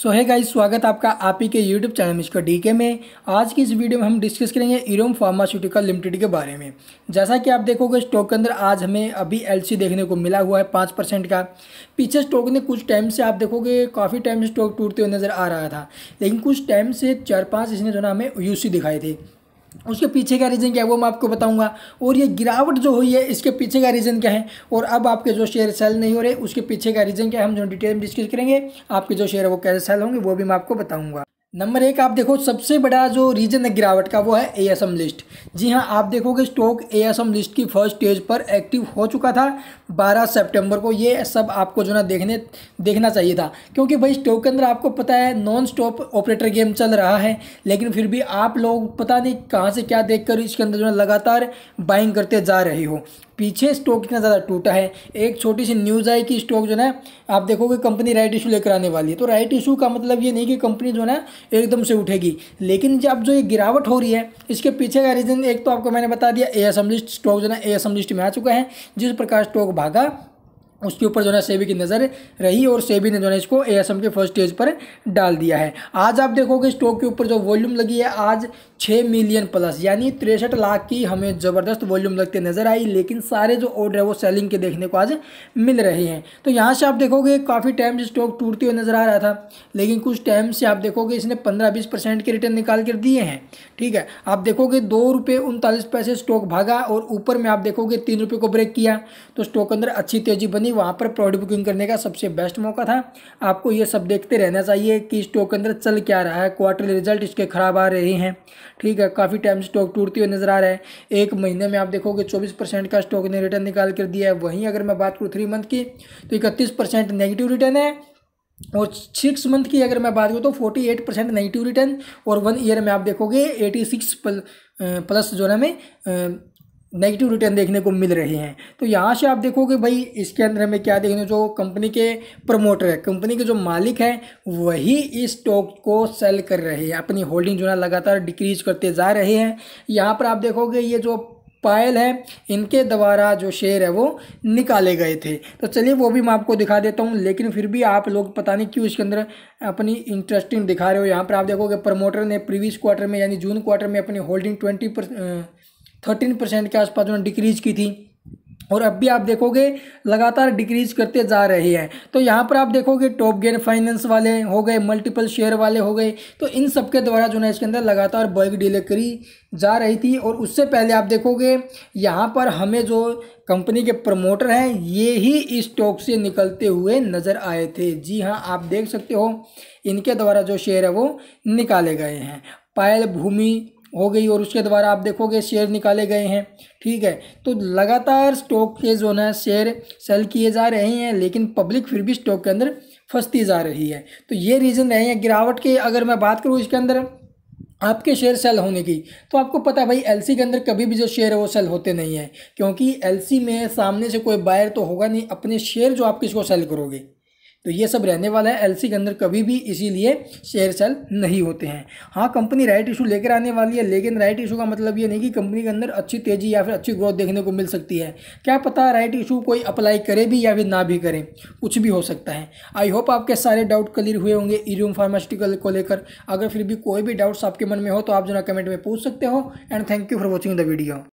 सो है गाइस स्वागत आपका आप ही के यूट्यूब चैनल डी डीके में आज की इस वीडियो में हम डिस्कस करेंगे इरोम फार्मास्यूटिकल लिमिटेड के बारे में जैसा कि आप देखोगे स्टॉक के अंदर आज हमें अभी एलसी देखने को मिला हुआ है पाँच परसेंट का पीछे स्टॉक ने कुछ टाइम से आप देखोगे काफ़ी टाइम से स्टॉक टूटते हुए नज़र आ रहा था लेकिन कुछ टाइम से चार पाँच इसने जो ना हमें यू दिखाई थी उसके पीछे का रीज़न क्या है वो मैं आपको बताऊंगा और ये गिरावट जो हुई है इसके पीछे का रीज़न क्या है और अब आपके जो शेयर सेल नहीं हो रहे उसके पीछे का रीज़न क्या है हम जो डिटेल में डिस्कस करेंगे आपके जो शेयर है वो कैसे सेल होंगे वो भी मैं आपको बताऊंगा नंबर एक आप देखो सबसे बड़ा जो रीजन है गिरावट का वो है एम लिस्ट जी हाँ आप देखोगे स्टॉक एम लिस्ट की फर्स्ट स्टेज पर एक्टिव हो चुका था 12 सितंबर को ये सब आपको जो ना देखने देखना चाहिए था क्योंकि भाई स्टॉक के अंदर आपको पता है नॉन स्टॉप ऑपरेटर गेम चल रहा है लेकिन फिर भी आप लोग पता नहीं कहाँ से क्या देख कर इसके अंदर जो है लगातार बाइंग करते जा रहे हो पीछे स्टॉक इतना ज़्यादा टूटा है एक छोटी सी न्यूज़ आई कि स्टॉक जो है आप देखोगे कंपनी राइट इशू लेकर आने वाली है तो राइट इशू का मतलब ये नहीं कि कंपनी जो है एकदम से उठेगी लेकिन जब जो ये गिरावट हो रही है इसके पीछे का रीज़न एक तो आपको मैंने बता दिया ए एसम्बलिस्ट स्टॉक जो है ए एसम्बलिस्ट में आ चुका है जिस प्रकार स्टॉक भागा उसके ऊपर जो है सेबी की नज़र रही और सेबी ने जो है इसको एएसएम के फर्स्ट स्टेज पर डाल दिया है आज आप देखोगे स्टॉक के ऊपर जो वॉल्यूम लगी है आज 6 मिलियन प्लस यानी तिरसठ लाख की हमें ज़बरदस्त वॉल्यूम लगते नज़र आई लेकिन सारे जो ऑर्डर है वो सेलिंग के देखने को आज मिल रहे हैं तो यहाँ से आप देखोगे काफ़ी टाइम से स्टॉक टूटते हुए नज़र आ रहा था लेकिन कुछ टाइम से आप देखोगे इसने पंद्रह बीस परसेंट के रिटर्न निकाल कर दिए हैं ठीक है आप देखोगे दो रुपये उनतालीस स्टॉक भागा और ऊपर में आप देखोगे तीन रुपये को ब्रेक किया तो स्टॉक अंदर अच्छी तेज़ी बनी नहीं वहाँ पर प्रॉफिट बुकिंग करने का सबसे बेस्ट मौका था आपको ये सब देखते रहना चाहिए कि स्टॉक के अंदर चल क्या रहा है क्वार्टरली रिजल्ट इसके खराब आ रहे हैं ठीक है काफ़ी टाइम स्टॉक टूटते हुए नज़र आ रहा है एक महीने में आप देखोगे चौबीस परसेंट का स्टॉक ने रिटर्न निकाल कर दिया है वहीं अगर मैं बात करूँ थ्री मंथ की तो इकतीस परसेंट नेगेटिव रिटर्न है और सिक्स मंथ की अगर मैं बात करूँ तो forty eight percent negative return और वन ईयर में आप देखोगे एटी सिक्स प्लस जो है मैं नेगेटिव रिटर्न देखने को मिल रहे हैं तो यहाँ से आप देखोगे भाई इसके अंदर हमें क्या देखने जो कंपनी के प्रमोटर है कंपनी के जो मालिक हैं वही इस स्टॉक को सेल कर रहे हैं अपनी होल्डिंग जो है लगातार डिक्रीज करते जा रहे हैं यहाँ पर आप देखोगे ये जो पायल है इनके द्वारा जो शेयर है वो निकाले गए थे तो चलिए वो भी मैं आपको दिखा देता हूँ लेकिन फिर भी आप लोग पता नहीं क्यों इसके अंदर अपनी इंटरेस्टिंग दिखा रहे हो यहाँ पर आप देखोगे प्रमोटर ने प्रीवियस क्वार्टर में यानी जून क्वार्टर में अपनी होल्डिंग ट्वेंटी थर्टीन परसेंट के आसपास उन्होंने डिक्रीज की थी और अब भी आप देखोगे लगातार डिक्रीज करते जा रहे हैं तो यहाँ पर आप देखोगे टॉप गेन फाइनेंस वाले हो गए मल्टीपल शेयर वाले हो गए तो इन सब के द्वारा जो है इसके अंदर लगातार बल्क डीले करी जा रही थी और उससे पहले आप देखोगे यहाँ पर हमें जो कंपनी के प्रमोटर हैं ये ही स्टॉक से निकलते हुए नज़र आए थे जी हाँ आप देख सकते हो इनके द्वारा जो शेयर है वो निकाले गए हैं पायल भूमि हो गई और उसके द्वारा आप देखोगे शेयर निकाले गए हैं ठीक है तो लगातार स्टॉक के जो है शेयर सेल किए जा रहे हैं लेकिन पब्लिक फिर भी स्टॉक के अंदर फंसती जा रही है तो ये रीज़न रहे हैं गिरावट के अगर मैं बात करूँ इसके अंदर आपके शेयर सेल होने की तो आपको पता है भाई एलसी के अंदर कभी भी जो शेयर है वो सेल होते नहीं है क्योंकि एलसी में सामने से कोई बायर तो होगा नहीं अपने शेयर जो आप किसको सेल करोगे तो ये सब रहने वाला है एलसी के अंदर कभी भी इसीलिए शेयर सेल नहीं होते हैं हाँ कंपनी राइट इशू लेकर आने वाली है लेकिन राइट इशू का मतलब ये नहीं कि कंपनी के अंदर अच्छी तेजी या फिर अच्छी ग्रोथ देखने को मिल सकती है क्या पता राइट इशू कोई अप्लाई करे भी या फिर ना भी करे कुछ भी हो सकता है आई होप आपके सारे डाउट क्लियर हुए होंगे ईरूम फार्मास्यूटिकल को लेकर अगर फिर भी कोई भी डाउट्स आपके मन में हो तो आप जो कमेंट में पूछ सकते हो and thank you for watching the video